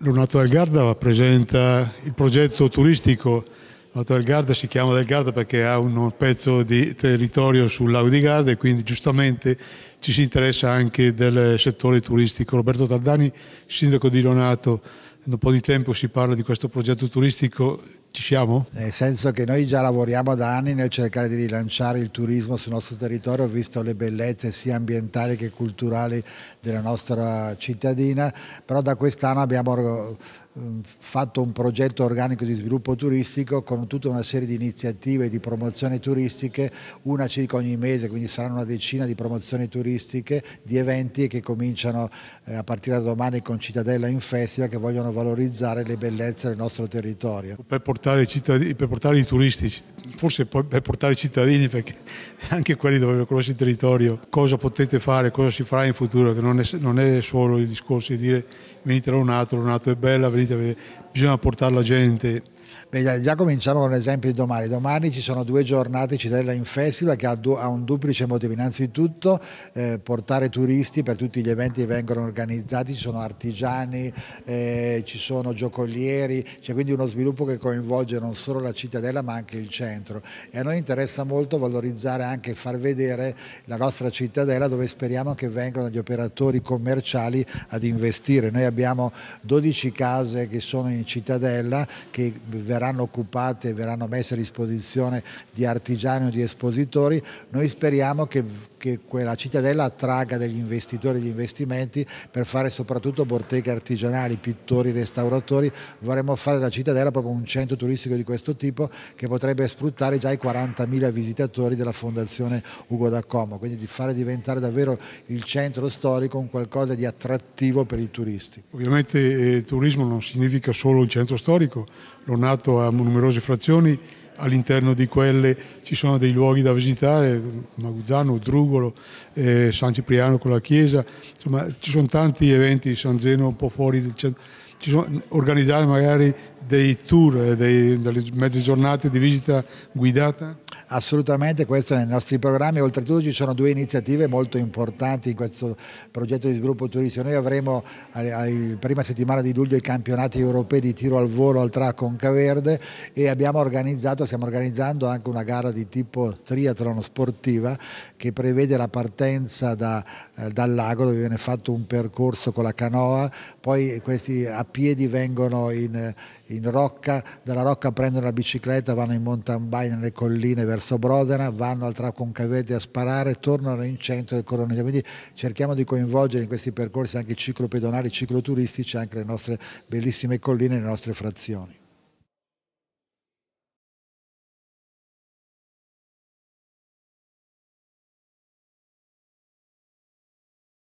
Leonardo del Garda rappresenta il progetto turistico. Leonardo del Garda si chiama del Garda perché ha un pezzo di territorio sul lago di Garda e quindi giustamente ci si interessa anche del settore turistico. Roberto Tardani, sindaco di Leonardo, da un po' di tempo si parla di questo progetto turistico ci siamo? Nel senso che noi già lavoriamo da anni nel cercare di rilanciare il turismo sul nostro territorio, visto le bellezze sia ambientali che culturali della nostra cittadina, però da quest'anno abbiamo eh, fatto un progetto organico di sviluppo turistico con tutta una serie di iniziative di promozione turistiche, una circa ogni mese, quindi saranno una decina di promozioni turistiche, di eventi che cominciano eh, a partire da domani con Cittadella in Festival che vogliono valorizzare le bellezze del nostro territorio. Per portare portare i, cittadini, per portare i turisti, forse per portare i cittadini, perché anche quelli dovrebbero conoscere il territorio, cosa potete fare, cosa si farà in futuro, che non è, non è solo il discorso di dire venite da un altro, un altro è bella, venite a vedere, bisogna portare la gente Beh, già cominciamo con l'esempio di domani. Domani ci sono due giornate Cittadella in Festival che ha, un duplice motivo. Innanzitutto eh, portare turisti per tutti gli eventi che vengono organizzati, ci sono artigiani, eh, ci sono giocolieri, c'è quindi uno sviluppo che coinvolge non solo la cittadella ma anche il centro. E a noi interessa molto valorizzare anche e far vedere la nostra cittadella dove speriamo che vengano gli operatori commerciali ad investire. Noi abbiamo 12 case che sono in cittadella che verranno occupate, e verranno messe a disposizione di artigiani o di espositori, noi speriamo che, che quella cittadella attragga degli investitori e degli investimenti per fare soprattutto botteghe artigianali, pittori, restauratori, vorremmo fare della cittadella proprio un centro turistico di questo tipo che potrebbe sfruttare già i 40.000 visitatori della Fondazione Ugo da Como, quindi di fare diventare davvero il centro storico un qualcosa di attrattivo per i turisti. Ovviamente eh, turismo non significa solo il centro storico, lo governato a numerose frazioni, all'interno di quelle ci sono dei luoghi da visitare, Maguzzano, Drugolo, eh, San Cipriano con la chiesa, insomma ci sono tanti eventi, San Zeno un po' fuori del centro, Ci sono, organizzare magari dei tour, eh, dei, delle mezze giornate di visita guidata assolutamente questo è nei nostri programmi, oltretutto ci sono due iniziative molto importanti in questo progetto di sviluppo turistico, noi avremo la prima settimana di luglio i campionati europei di tiro al volo al Tra Verde e abbiamo organizzato, stiamo organizzando anche una gara di tipo triathlon sportiva che prevede la partenza da, eh, dal lago dove viene fatto un percorso con la canoa, poi questi a piedi vengono in, in rocca, dalla rocca prendono la bicicletta, vanno in mountain bike nelle colline verso Brodena, vanno al Trap Concavetti a sparare, tornano in centro del Coronello. Quindi cerchiamo di coinvolgere in questi percorsi anche ciclopedonali, cicloturistici, anche le nostre bellissime colline, le nostre frazioni.